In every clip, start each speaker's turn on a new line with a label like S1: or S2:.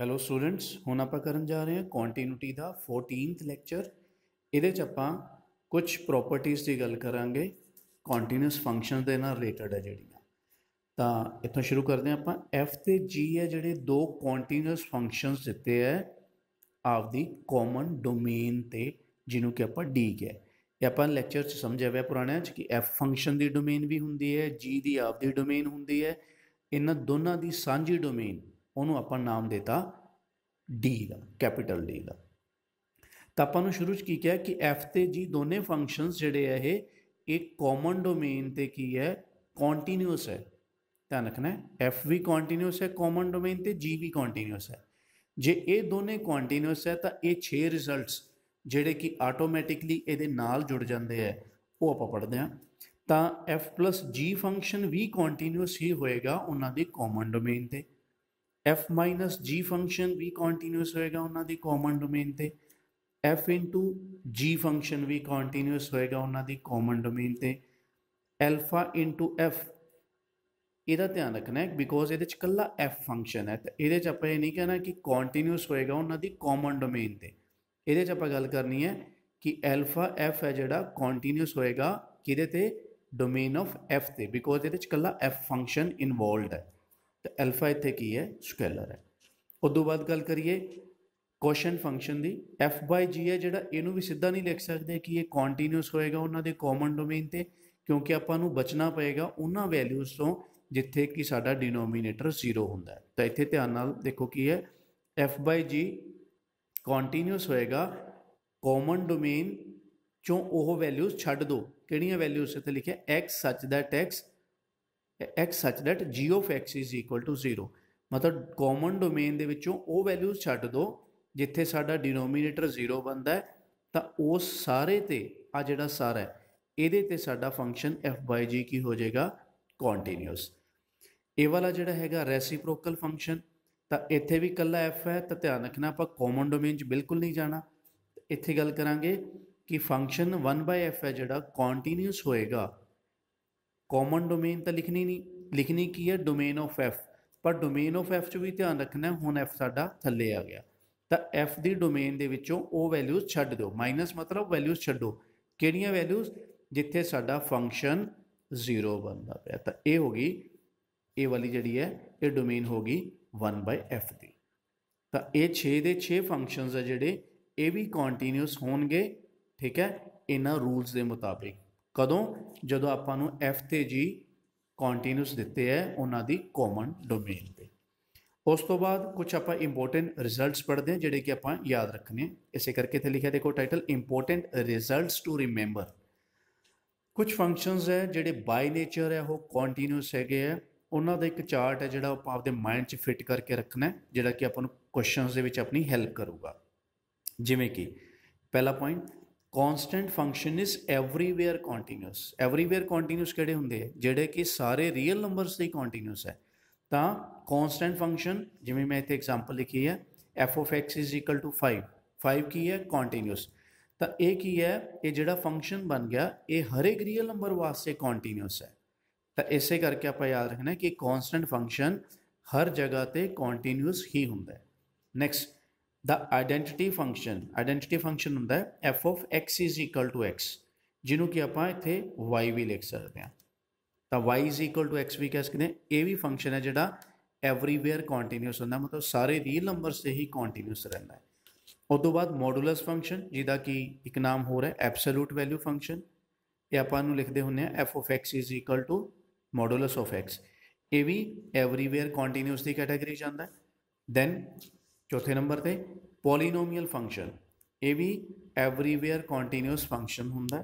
S1: hello students ਹੁਣ ਆਪਾਂ ਕਰਨ ਜਾ ਰਹੇ ਹਾਂ ਕੰਟੀਨਿਊਟੀ ਦਾ 14th ਲੈਕਚਰ ਇਹਦੇ ਚ ਆਪਾਂ ਕੁਝ ਪ੍ਰੋਪਰਟੀਆਂ ਦੀ ਗੱਲ ਕਰਾਂਗੇ ਕੰਟੀਨਿਊਸ ਫੰਕਸ਼ਨ ਦੇ ਨਾਲ ਰਿਲੇਟਡ ਹੈ ਜਿਹੜੀਆਂ ਤਾਂ ਇੱਥੋਂ ਸ਼ੁਰੂ ਕਰਦੇ ਹਾਂ ਆਪਾਂ f ਤੇ g ਹੈ ਜਿਹੜੇ ਦੋ ਕੰਟੀਨਿਊਸ ਫੰਕਸ਼ਨਸ ਦਿੱਤੇ ਹੈ ਦੀ ਕਾਮਨ ਡੋਮੇਨ ਤੇ ਜਿਹਨੂੰ ਕਿ ਆਪਾਂ d ਕਹੇ ਇਹ ਆਪਾਂ ਲੈਕਚਰ ਚ ਸਮਝਿਆ ਹੋਇਆ ਪੁਰਾਣਿਆਂ ਚ ਕਿ f ਫੰਕਸ਼ਨ ਦੀ ਡੋਮੇਨ ਵੀ ਹੁੰਦੀ ਹੈ g ਦੀ ਆਪਦੀ ਡੋਮੇਨ ਹੁੰਦੀ ਹੈ ਇਹਨਾਂ ਦੋਨਾਂ ਦੀ ਸਾਂਝੀ ਡੋਮੇਨ ਉਹਨੂੰ ਆਪਾਂ ਨਾਮ ਦਿੱਤਾ ਡੀ ਦਾ ਕੈਪੀਟਲ ਡੀ ਦਾ ਤਾਂ ਆਪਾਂ ਨੂੰ ਸ਼ੁਰੂ ਚ ਕੀ ਕਿਹਾ ਕਿ f ਤੇ g ਦੋਨੇ ਫੰਕਸ਼ਨਸ ਜਿਹੜੇ ਆ ਇਹ ਇੱਕ ਕਾਮਨ ਡੋਮੇਨ ਤੇ ਕੀ ਹੈ ਕੰਟੀਨਿਊਸ ਹੈ ਧਿਆਨ ਰੱਖਣਾ ਐਫ f ਵੀ ਕੰਟੀਨਿਊਸ ਹੈ ਕਾਮਨ ਡੋਮੇਨ ਤੇ g ਵੀ ਕੰਟੀਨਿਊਸ ਹੈ ਜੇ ਇਹ ਦੋਨੇ ਕੰਟੀਨਿਊਸ ਹੈ ਤਾਂ ਇਹ 6 ਰਿਜ਼ਲਟਸ ਜਿਹੜੇ ਕਿ ਆਟੋਮੈਟਿਕਲੀ ਇਹਦੇ ਨਾਲ ਜੁੜ ਜਾਂਦੇ ਆ ਉਹ ਆਪਾਂ ਪੜ੍ਹਦੇ ਆ ਤਾਂ f g ਫੰਕਸ਼ਨ ਵੀ ਕੰਟੀਨਿਊਸ ਹੀ ਹੋਏਗਾ ਉਹਨਾਂ ਦੇ ਕਾਮਨ ਡੋਮੇਨ ਤੇ f g ਫੰਕਸ਼ਨ ਵੀ ਕੰਟੀਨਿਊਸ ਹੋਏਗਾ ਉਹਨਾਂ ਦੀ ਕਾਮਨ ਡੋਮੇਨ ਤੇ f g ਫੰਕਸ਼ਨ ਵੀ ਕੰਟੀਨਿਊਸ ਹੋਏਗਾ ਉਹਨਾਂ ਦੀ ਕਾਮਨ ਡੋਮੇਨ ਤੇ alpha f ਇਹਦਾ ਧਿਆਨ ਰੱਖਣਾ ਹੈ ਬਿਕੋਜ਼ ਇਹਦੇ ਚ ਕੱਲਾ f ਫੰਕਸ਼ਨ ਹੈ ਤੇ ਇਹਦੇ ਚ ਆਪਾਂ ਇਹ ਨਹੀਂ ਕਹਿਣਾ ਕਿ ਕੰਟੀਨਿਊਸ ਹੋਏਗਾ ਉਹਨਾਂ ਦੀ ਕਾਮਨ ਡੋਮੇਨ ਤੇ ਇਹਦੇ ਚ ਆਪਾਂ ਗੱਲ ਕਰਨੀ ਹੈ ਕਿ alpha f ਹੈ ਜਿਹੜਾ ਕੰਟੀਨਿਊਸ ਹੋਏਗਾ ਕਿਹਦੇ ਤੇ ਡੋਮੇਨ ਆਫ f ਤੇ ਬਿਕੋਜ਼ ਇਹਦੇ ਚ ਕੱਲਾ f ਫੰਕਸ਼ਨ ਇਨਵੋਲਡ ਹੈ ਤੇ ਅਲਫਾ ਇੱਥੇ ਕੀ ਹੈ ਸਕੇਲਰ ਹੈ ਉਦੋਂ ਬਾਅਦ ਗੱਲ ਕਰੀਏ ਕੋਸ਼ਨ ਫੰਕਸ਼ਨ ਦੀ f g ਹੈ ਜਿਹੜਾ ਇਹਨੂੰ ਵੀ ਸਿੱਧਾ ਨਹੀਂ ਲਿਖ ਸਕਦੇ ਕਿ ਇਹ ਕੰਟੀਨਿਊਸ ਹੋਏਗਾ ਉਹਨਾਂ ਦੇ ਕਾਮਨ ਡੋਮੇਨ ਤੇ ਕਿਉਂਕਿ ਆਪਾਂ ਨੂੰ ਬਚਣਾ ਪਏਗਾ ਉਹਨਾਂ ਵੈਲਿਊਜ਼ ਤੋਂ ਜਿੱਥੇ ਕਿ ਸਾਡਾ ਡਿਨੋਮੀਨੇਟਰ 0 ਹੁੰਦਾ ਹੈ ਤਾਂ ਇੱਥੇ ਧਿਆਨ ਨਾਲ ਦੇਖੋ ਕੀ ਹੈ f g ਕੰਟੀਨਿਊਸ ਹੋਏਗਾ ਕਾਮਨ ਡੋਮੇਨ ਚੋਂ ਉਹ ਵੈਲਿਊਜ਼ ਛੱਡ ਦਿਓ ਕਿਹੜੀਆਂ ਵੈਲਿਊਜ਼ ਇੱਥੇ ਲਿਖਿਆ x ਸੱਚ ਦਾ ਟੈਕਸ x such that g of x is equal to 0 ਮਤਲਬ ਕਾਮਨ ਡੋਮੇਨ ਦੇ ਵਿੱਚੋਂ ਉਹ ਵੈਲਿਊਜ਼ ਛੱਡ ਦਿਓ ਜਿੱਥੇ ਸਾਡਾ ਡਿਨੋਮੀਨੇਟਰ 0 ਬਣਦਾ ਹੈ ਤਾਂ ਉਹ ਸਾਰੇ ਤੇ ਆ ਜਿਹੜਾ ਸਾਰਾ ਹੈ ਇਹਦੇ ਤੇ ਸਾਡਾ ਫੰਕਸ਼ਨ f/g ਕੀ ਹੋ ਜਾਏਗਾ ਕੰਟੀਨਿਊਸ ਇਹ ਵਾਲਾ ਜਿਹੜਾ ਹੈਗਾ ਰੈਸੀਪ੍ਰੋਕਲ ਫੰਕਸ਼ਨ ਤਾਂ ਇੱਥੇ ਵੀ ਕੱਲਾ f ਹੈ ਤਾਂ ਧਿਆਨ ਰੱਖਣਾ ਆਪਾਂ ਕਾਮਨ ਡੋਮੇਨ 'ਚ ਬਿਲਕੁਲ ਨਹੀਂ ਜਾਣਾ ਇੱਥੇ ਗੱਲ ਕਰਾਂਗੇ ਕਿ ਫੰਕਸ਼ਨ 1/f ਹੈ ਜਿਹੜਾ ਕੰਟੀਨਿਊਸ ਹੋਏਗਾ ਕਾਮਨ ਡੋਮੇਨ ਤਾਂ ਲਿਖਣੀ ਨਹੀਂ ਲਿਖਣੀ ਕੀ ਹੈ ਡੋਮੇਨ ਆਫ f ਪਰ ਡੋਮੇਨ ਆਫ f ਚ ਵੀ ਧਿਆਨ ਰੱਖਣਾ ਹੁਣ f ਸਾਡਾ ਥੱਲੇ ਆ ਗਿਆ ਤਾਂ f ਦੀ ਡੋਮੇਨ ਦੇ ਵਿੱਚੋਂ ਉਹ ਵੈਲਿਊਜ਼ ਛੱਡ ਦਿਓ ਮਾਈਨਸ ਮਤਲਬ ਵੈਲਿਊਜ਼ ਛੱਡੋ ਕਿਹੜੀਆਂ ਵੈਲਿਊਜ਼ ਜਿੱਥੇ ਸਾਡਾ ਫੰਕਸ਼ਨ 0 ਬਣਦਾ ਪਿਆ ਤਾਂ ਇਹ ਹੋ ਗਈ ਇਹ ਵਾਲੀ ਜਿਹੜੀ ਹੈ ਇਹ ਡੋਮੇਨ ਹੋ ਗਈ 1/f ਦੀ ਤਾਂ ਇਹ 6 ਦੇ 6 ਫੰਕਸ਼ਨਸ ਆ ਜਿਹੜੇ ਇਹ ਵੀ ਕੰਟੀਨਿਊਸ ਹੋਣਗੇ ਠੀਕ ਹੈ ਇਹਨਾਂ ਰੂਲਸ ਦੇ ਮੁਤਾਬਿਕ ਕਦੋਂ ਜਦੋਂ ਆਪਾਂ ਨੂੰ f ਤੇ g ਕੰਟੀਨਿਊਸ ਦਿੱਤੇ ਹੈ ਉਹਨਾਂ ਦੀ ਕਾਮਨ ਡੋਮੇਨ ਤੇ ਉਸ ਤੋਂ ਬਾਅਦ ਕੁਝ ਆਪਾਂ ਇੰਪੋਰਟੈਂਟ ਰਿਜ਼ਲਟਸ ਪੜ੍ਹਦੇ ਹਾਂ ਜਿਹੜੇ ਕਿ ਆਪਾਂ ਯਾਦ ਰੱਖਣੇ ਇਸੇ ਕਰਕੇ ਇੱਥੇ ਲਿਖਿਆ ਦੇਖੋ title important results to remember ਕੁਝ ਫੰਕਸ਼ਨਸ ਹੈ ਜਿਹੜੇ ਬਾਈ ਨੇਚਰ ਹੈ ਉਹ ਕੰਟੀਨਿਊਸ ਹੈਗੇ ਆ ਉਹਨਾਂ ਦਾ ਇੱਕ ਚਾਰਟ ਹੈ ਜਿਹੜਾ ਆਪਾਂ ਆਪਦੇ ਮਾਈਂਡ 'ਚ ਫਿੱਟ ਕਰਕੇ ਰੱਖਣਾ ਜਿਹੜਾ ਕਿ ਆਪਾਂ ਨੂੰ ਕੁਐਸਚਨਸ ਦੇ ਵਿੱਚ ਆਪਣੀ ਹੈਲਪ ਕਰੂਗਾ ਜਿਵੇਂ ਕਿ ਪਹਿਲਾ ਪੁਆਇੰਟ ਕਨਸਟੈਂਟ ਫੰਕਸ਼ਨ ਇਸ ਐਵਰੀਵੇਅਰ ਕੰਟੀਨਿਊਸ ਐਵਰੀਵੇਅਰ ਕੰਟੀਨਿਊਸ ਕਿਹੜੇ ਹੁੰਦੇ ਆ ਜਿਹੜੇ ਕਿ ਸਾਰੇ ਰੀਅਲ ਨੰਬਰਸ ਦੇ ਕੰਟੀਨਿਊਸ ਹੈ ਤਾਂ ਕਨਸਟੈਂਟ ਫੰਕਸ਼ਨ ਜਿਵੇਂ ਮੈਂ ਇੱਥੇ ਐਗਜ਼ਾਮਪਲ ਲਿਖੀ ਹੈ f of x 5 5 ਕੀ ਹੈ ਕੰਟੀਨਿਊਸ ਤਾਂ ਇਹ ਕੀ ਹੈ ਇਹ ਜਿਹੜਾ ਫੰਕਸ਼ਨ ਬਣ ਗਿਆ ਇਹ ਹਰ ਇੱਕ ਰੀਅਲ ਨੰਬਰ ਵਾਸਤੇ ਕੰਟੀਨਿਊਸ ਹੈ ਤਾਂ ਇਸੇ ਕਰਕੇ ਆਪਾਂ ਯਾਦ ਰੱਖਣਾ ਕਿ ਕਨਸਟੈਂਟ ਫੰਕਸ਼ਨ ਹਰ ਜਗ੍ਹਾ ਤੇ ਕੰਟੀਨਿਊਸ ਹੀ ਹੁੰਦਾ ਹੈ ਨੈਕਸਟ ਦਾ ਆਇਡੈਂਟੀਟੀ ਫੰਕਸ਼ਨ ਆਇਡੈਂਟੀਟੀ ਫੰਕਸ਼ਨ ਹੁੰਦਾ ਹੈ f of x is equal to x ਜਿਹਨੂੰ ਕਿ ਆਪਾਂ ਇੱਥੇ y ਵੀ ਲਿਖ ਸਕਦੇ ਹਾਂ ਤਾਂ y is equal to x ਵੀ ਕਹਿ ਸਕਦੇ ਹਾਂ ਇਹ ਵੀ ਫੰਕਸ਼ਨ ਹੈ ਜਿਹੜਾ ਐਵਰੀਵੇਅਰ ਕੰਟੀਨਿਊਸ ਹੁੰਦਾ ਮਤਲਬ ਸਾਰੇ ਰੀਅਲ ਨੰਬਰਸ ਤੇ ਹੀ ਕੰਟੀਨਿਊਸ ਰਹਿੰਦਾ ਹੈ ਉਸ ਤੋਂ ਬਾਅਦ ਮੋਡੂਲਸ ਫੰਕਸ਼ਨ ਜਿਹਦਾ ਕਿ ਇੱਕ ਨਾਮ ਹੋਰ ਹੈ ਐਬਸੋਲੂਟ ਵੈਲਿਊ ਫੰਕਸ਼ਨ ਇਹ ਆਪਾਂ ਨੂੰ ਲਿਖਦੇ ਹੁੰਨੇ ਆ f of x is equal to modulus of x ਇਹ ਵੀ ਐਵਰੀਵੇਅਰ ਕੰਟੀਨਿਊਸ ਦੀ ਕੈਟਾਗਰੀ ਜਾਂਦਾ ਹੈ ਦੈਨ ਚੌਥੇ ਨੰਬਰ ਤੇ ਪੋਲੀਨੋਮੀਅਲ ਫੰਕਸ਼ਨ ਇਹ ਵੀ ਐਵਰੀਵੇਅਰ ਕੰਟੀਨਿਊਸ ਫੰਕਸ਼ਨ ਹੁੰਦਾ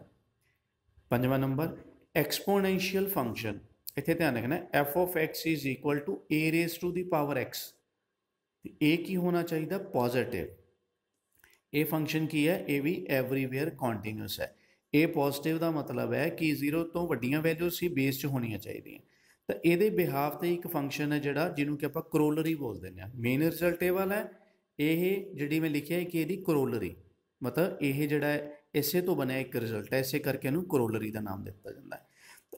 S1: ਪੰਜਵਾਂ ਨੰਬਰ ਐਕਸਪੋਨੈਂਸ਼ੀਅਲ ਫੰਕਸ਼ਨ ਇੱਥੇ ਧਿਆਨ ਰੱਖਣਾ f(x) of a x ਤੇ a ਕੀ ਹੋਣਾ ਚਾਹੀਦਾ ਪੋਜ਼ਿਟਿਵ ਇਹ ਫੰਕਸ਼ਨ ਕੀ ਹੈ ਇਹ ਵੀ ਐਵਰੀਵੇਅਰ ਕੰਟੀਨਿਊਸ ਹੈ ਇਹ ਪੋਜ਼ਿਟਿਵ ਦਾ ਮਤਲਬ ਹੈ ਕਿ 0 ਤੋਂ ਵੱਡੀਆਂ ਵੈਲਿਊਜ਼ ਹੀ ਬੇਸ 'ਚ ਹੋਣੀਆਂ ਚਾਹੀਦੀਆਂ ਤਾਂ ਇਹਦੇ ਬਿਹਾਫ ਤੇ ਇੱਕ ਫੰਕਸ਼ਨ ਹੈ ਜਿਹੜਾ ਜਿਹਨੂੰ ਕਿ ਆਪਾਂ ਕਰੋਲਰੀ ਬੋਲ ਦਿੰਦੇ ਆ ਮੇਨ ਰਿਜ਼ਲਟ ਇਹ ਵਾਲਾ ਹੈ ਇਹ ਜਿਹੜੀ ਮੈਂ ਲਿਖਿਆ ਹੈ ਕਿ ਇਹਦੀ ਕਰੋਲਰੀ ਮਤਲਬ ਇਹ ਜਿਹੜਾ ਇਸੇ ਤੋਂ ਬਣਿਆ ਇੱਕ ਰਿਜ਼ਲਟ ਹੈ ਇਸੇ ਕਰਕੇ ਇਹਨੂੰ ਕਰੋਲਰੀ ਦਾ ਨਾਮ ਦਿੱਤਾ ਜਾਂਦਾ ਹੈ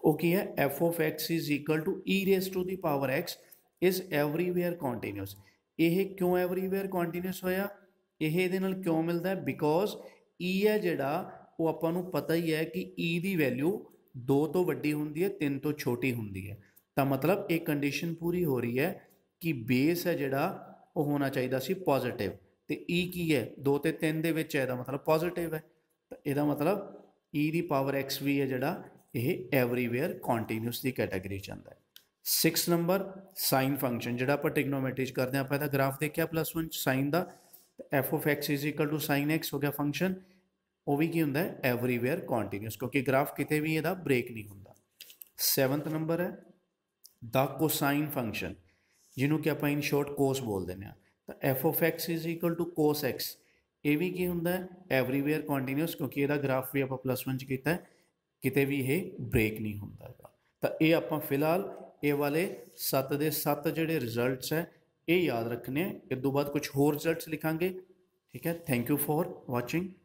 S1: ਉਹ ਕੀ ਹੈ f of x is equal to e raised to the power x is everywhere continuous ਇਹ ਕਿਉਂ everywhere ਕੰਟੀਨਿਊਸ ਹੋਇਆ ਇਹ ਇਹਦੇ ਨਾਲ ਕਿਉਂ ਮਿਲਦਾ ਹੈ ਬਿਕੋਜ਼ e ਹੈ ਜਿਹੜਾ ਉਹ ਆਪਾਂ ਨੂੰ ਪਤਾ ਹੀ ਹੈ ਕਿ e ਦੀ ਵੈਲਿਊ 2 ਤੋਂ ਵੱਡੀ ਹੁੰਦੀ ਹੈ 3 ਤੋਂ ਛੋਟੀ ਹੁੰਦੀ ਹੈ ਤਾਂ ਮਤਲਬ ਇਹ ਕੰਡੀਸ਼ਨ ਪੂਰੀ ਹੋ ਰਹੀ ਹੈ ਕਿ ਬੇਸ ਹੈ ਜਿਹੜਾ ਉਹ ਹੋਣਾ ਚਾਹੀਦਾ ਸੀ ਪੋਜ਼ਿਟਿਵ ਤੇ e ਕੀ ਹੈ 2 ਤੇ 3 ਦੇ ਵਿੱਚ ਹੈ ਦਾ ਮਤਲਬ ਪੋਜ਼ਿਟਿਵ ਹੈ ਤਾਂ ਇਹਦਾ ਮਤਲਬ e ਦੀ ਪਾਵਰ x ਵੀ ਹੈ ਜਿਹੜਾ ਇਹ ਐਵਰੀਵੇਅਰ ਕੰਟੀਨਿਊਸ ਦੀ ਕੈਟਾਗਰੀ ਚ ਆਉਂਦਾ ਹੈ 6 ਨੰਬਰ ਸਾਈਨ ਫੰਕਸ਼ਨ ਜਿਹੜਾ ਆਪਾਂ ਟ੍ਰਿਗਨੋਮੈਟਰੀ ਚ ਕਰਦੇ ਆਪਾਂ ਇਹਦਾ ਗ੍ਰਾਫ ਦੇਖਿਆ +1 ਸਾਈਨ ਦਾ f(x) sin x ਹੋ ਗਿਆ ਫੰਕਸ਼ਨ ਉਹ ਵੀ ਕੀ ਹੁੰਦਾ ਹੈ ਐਵਰੀਵੇਅਰ ਕੰਟੀਨਿਊਸ ਕਿਉਂਕਿ ਗ੍ਰਾਫ ਕਿਤੇ ਵੀ ਇਹਦਾ ਬ੍ਰੇਕ ਨਹੀਂ ਹੁੰਦਾ 7th ਨੰਬਰ ਹੈ ਦਾ ਕੋਸਾਈਨ ਫੰਕਸ਼ਨ ਜਿਹਨੂੰ ਕਿ ਆਪਾਂ ਇਨ ਸ਼ਾਰਟ ਕੋਸ ਬੋਲ ਦਿੰਦੇ ਆ ਤਾਂ f of x is equal to cos x ਇਹ ਵੀ ਕੀ ਹੁੰਦਾ ਐਵਰੀਵੇਅਰ ਕੰਟੀਨਿਊਸ ਕਿਉਂਕਿ ਇਹਦਾ ਗ੍ਰਾਫ ਵੀ ਆਪਾਂ +1 ਚ ਕੀਤਾ ਕਿਤੇ ਵੀ ਇਹ ਬ੍ਰੇਕ ਨਹੀਂ ਹੁੰਦਾ ਹੈਗਾ ਤਾਂ ਇਹ ਆਪਾਂ ਫਿਲਹਾਲ ਇਹ ਵਾਲੇ 7 ਦੇ 7 ਜਿਹੜੇ ਰਿਜ਼ਲਟਸ ਹੈ ਇਹ ਯਾਦ ਰੱਖਣੇ ਇਸ ਤੋਂ ਬਾਅਦ ਕੁਝ ਹੋਰ ਰਿਜ਼ਲਟਸ ਲਿਖਾਂਗੇ ਠੀਕ ਹੈ ਥੈਂਕ ਯੂ ਫॉर ਵਾਚਿੰਗ